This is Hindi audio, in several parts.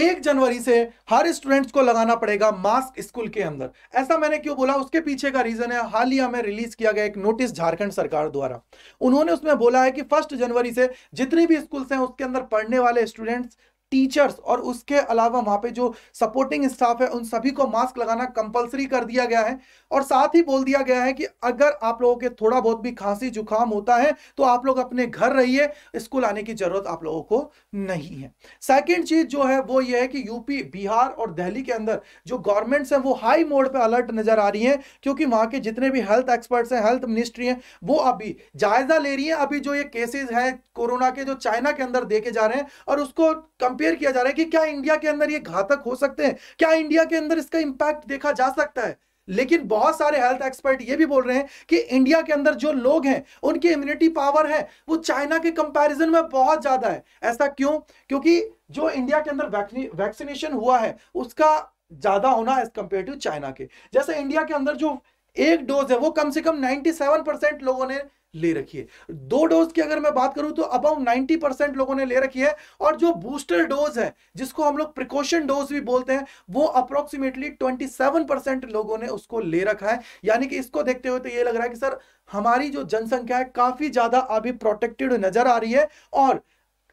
एक जनवरी से हर स्टूडेंट्स को लगाना पड़ेगा मास्क स्कूल के अंदर ऐसा मैंने क्यों बोला उसके पीछे का रीजन है हालिया में रिलीज किया गया एक नोटिस झारखंड सरकार द्वारा उन्होंने उसमें बोला है कि फर्स्ट जनवरी से जितनी भी स्कूल्स हैं उसके अंदर पढ़ने वाले स्टूडेंट्स टीचर्स और उसके अलावा वहां पे जो सपोर्टिंग स्टाफ है उन सभी को मास्क लगाना कंपलसरी कर दिया गया है और साथ ही बोल दिया गया है कि अगर आप लोगों के थोड़ा बहुत भी खांसी जुकाम होता है तो आप लोग अपने घर रहिए स्कूल आने की जरूरत आप लोगों को नहीं है सेकेंड चीज जो है वो ये है कि यूपी बिहार और दिल्ली के अंदर जो गवर्नमेंट्स हैं वो हाई मोड पर अलर्ट नजर आ रही है क्योंकि वहां के जितने भी हेल्थ एक्सपर्ट्स हैं हेल्थ मिनिस्ट्री हैं वो अभी जायजा ले रही है अभी जो ये केसेज है कोरोना के जो चाइना के अंदर देखे जा रहे हैं और उसको कंपेयर कंपेयर किया जा रहा है कि क्या इंडिया के अंदर ये घातक हो सकते हैं क्या इंडिया के अंदर इसका इंपैक्ट देखा जा सकता है लेकिन बहुत सारे हेल्थ एक्सपर्ट ये भी बोल रहे हैं कि इंडिया के अंदर जो लोग हैं उनकी इम्यूनिटी पावर है वो चाइना के कंपैरिजन में बहुत ज्यादा है ऐसा क्यों क्योंकि जो इंडिया के अंदर वैक्सीनेशन हुआ है उसका ज्यादा होना एज कंपेयर टू चाइना के जैसे इंडिया के अंदर जो एक डोज है वो कम से कम नाइनटी लोगों ने ले रखी है दो डोज की अगर मैं बात करूं तो अबाउ 90 परसेंट लोगों ने ले रखी है और जो बूस्टर डोज है जिसको हम लोग प्रिकॉशन डोज भी बोलते हैं वो अप्रोक्सीमेटली 27 परसेंट लोगों ने उसको ले रखा है यानी कि इसको देखते हुए तो ये लग रहा है कि सर हमारी जो जनसंख्या है काफी ज्यादा अभी प्रोटेक्टेड नजर आ रही है और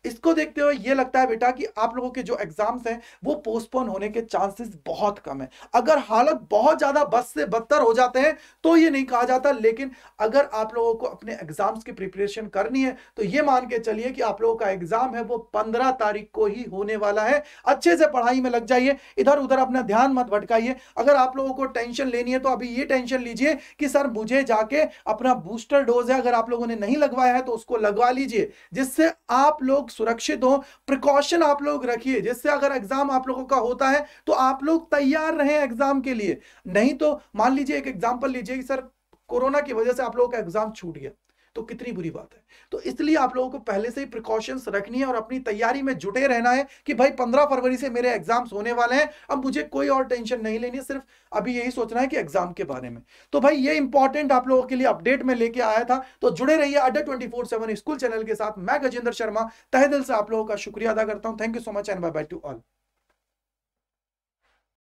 इसको देखते हुए ये लगता है बेटा कि आप लोगों के जो एग्जाम्स हैं वो पोस्टपोन होने के चांसेस बहुत कम है अगर हालत बहुत ज़्यादा बस से बदतर हो जाते हैं तो ये नहीं कहा जाता लेकिन अगर आप लोगों को अपने एग्जाम्स की प्रिपरेशन करनी है तो ये मान के चलिए कि आप लोगों का एग्जाम है वो पंद्रह तारीख को ही होने वाला है अच्छे से पढ़ाई में लग जाइए इधर उधर अपना ध्यान मत भटकाइए अगर आप लोगों को टेंशन लेनी है तो अभी ये टेंशन लीजिए कि सर मुझे जाके अपना बूस्टर डोज है अगर आप लोगों ने नहीं लगवाया है तो उसको लगवा लीजिए जिससे आप लोग सुरक्षित हो प्रिकॉशन आप लोग रखिए जिससे अगर एग्जाम आप लोगों का होता है तो आप लोग तैयार रहें एग्जाम के लिए नहीं तो मान लीजिए एक एग्जाम्पल लीजिए कि सर कोरोना की वजह से आप लोगों का एग्जाम छूट गया तो कितनी बुरी बात है तो इसलिए आप लोगों को पहले से ही प्रिकॉशंस रखनी है और अपनी तैयारी में जुटे रहना है कि भाई पंद्रह फरवरी से मेरे एग्जाम्स होने वाले हैं अब मुझे कोई और टेंशन नहीं लेनी है सिर्फ अभी यही सोचना है कि एग्जाम के बारे में तो भाई ये इंपॉर्टेंट आप लोगों के लिए अपडेट में लेके आया था तो जुड़े रहिए Adda twenty four seven school channel के साथ मैं गजेंद्र शर्मा तह दिल से आप लोगों का शुक्रिया अदा करता हूँ thank you so much and bye bye to all